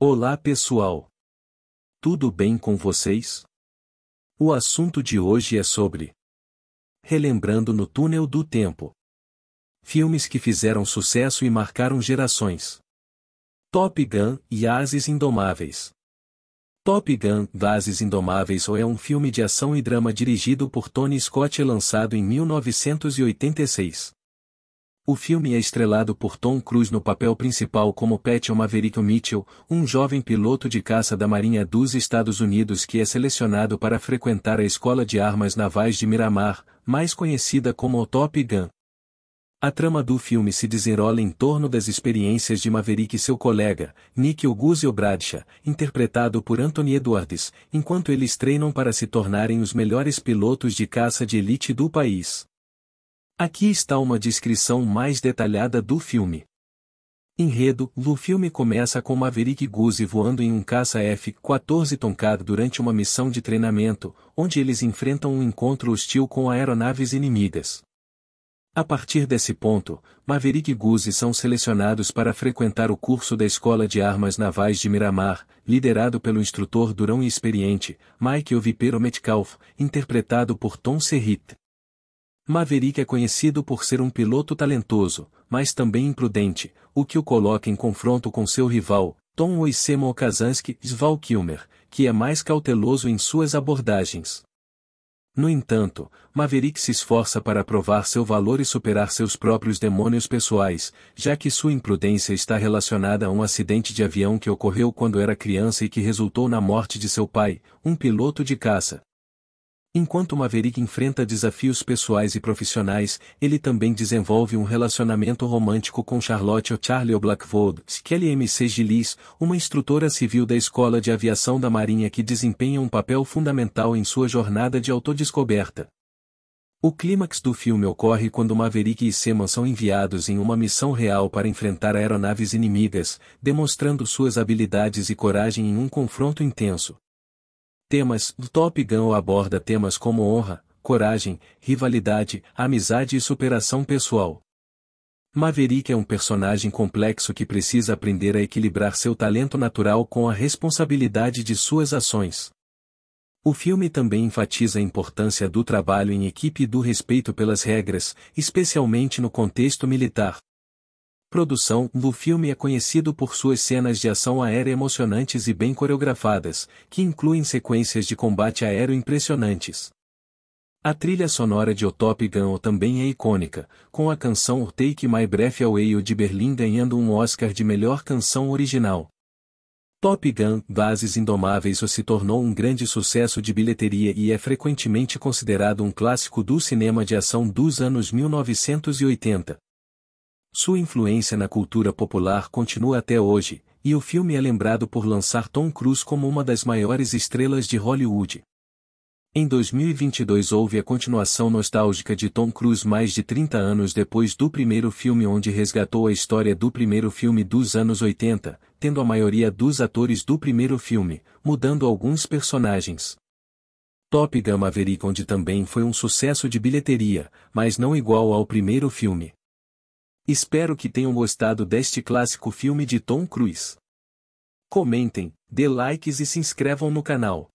Olá pessoal! Tudo bem com vocês? O assunto de hoje é sobre Relembrando no Túnel do Tempo. Filmes que fizeram sucesso e marcaram gerações. Top Gun e Ases Indomáveis. Top Gun: Ases Indomáveis ou é um filme de ação e drama dirigido por Tony Scott e lançado em 1986. O filme é estrelado por Tom Cruise no papel principal como Pat Maverick Mitchell, um jovem piloto de caça da Marinha dos Estados Unidos que é selecionado para frequentar a Escola de Armas Navais de Miramar, mais conhecida como o Top Gun. A trama do filme se desenrola em torno das experiências de Maverick e seu colega, Nick Guzio Bradshaw, interpretado por Anthony Edwards, enquanto eles treinam para se tornarem os melhores pilotos de caça de elite do país. Aqui está uma descrição mais detalhada do filme. Enredo: O filme começa com Maverick Goose voando em um caça F-14 Tomcat durante uma missão de treinamento, onde eles enfrentam um encontro hostil com aeronaves inimigas. A partir desse ponto, Maverick Goose são selecionados para frequentar o curso da Escola de Armas Navais de Miramar, liderado pelo instrutor durão e experiente, Mike Ovipero Metcalf, interpretado por Tom Serrit. Maverick é conhecido por ser um piloto talentoso, mas também imprudente, o que o coloca em confronto com seu rival, Tom Oisemo Okazansky, Sval Kilmer, que é mais cauteloso em suas abordagens. No entanto, Maverick se esforça para provar seu valor e superar seus próprios demônios pessoais, já que sua imprudência está relacionada a um acidente de avião que ocorreu quando era criança e que resultou na morte de seu pai, um piloto de caça, Enquanto Maverick enfrenta desafios pessoais e profissionais, ele também desenvolve um relacionamento romântico com Charlotte O'Charlie Blackwood, Kelly M.C. Gillis, uma instrutora civil da Escola de Aviação da Marinha que desempenha um papel fundamental em sua jornada de autodescoberta. O clímax do filme ocorre quando Maverick e Seman são enviados em uma missão real para enfrentar aeronaves inimigas, demonstrando suas habilidades e coragem em um confronto intenso. Temas do Top Gun aborda temas como honra, coragem, rivalidade, amizade e superação pessoal. Maverick é um personagem complexo que precisa aprender a equilibrar seu talento natural com a responsabilidade de suas ações. O filme também enfatiza a importância do trabalho em equipe e do respeito pelas regras, especialmente no contexto militar. Produção do filme é conhecido por suas cenas de ação aérea emocionantes e bem coreografadas, que incluem sequências de combate aéreo impressionantes. A trilha sonora de O Top Gun o também é icônica, com a canção o Take My Breath Away o de Berlim ganhando um Oscar de melhor canção original. Top Gun Vazes Indomáveis o se tornou um grande sucesso de bilheteria e é frequentemente considerado um clássico do cinema de ação dos anos 1980. Sua influência na cultura popular continua até hoje, e o filme é lembrado por lançar Tom Cruise como uma das maiores estrelas de Hollywood. Em 2022 houve a continuação nostálgica de Tom Cruise mais de 30 anos depois do primeiro filme onde resgatou a história do primeiro filme dos anos 80, tendo a maioria dos atores do primeiro filme, mudando alguns personagens. Top Gun Maverick onde também foi um sucesso de bilheteria, mas não igual ao primeiro filme. Espero que tenham gostado deste clássico filme de Tom Cruise. Comentem, dê likes e se inscrevam no canal.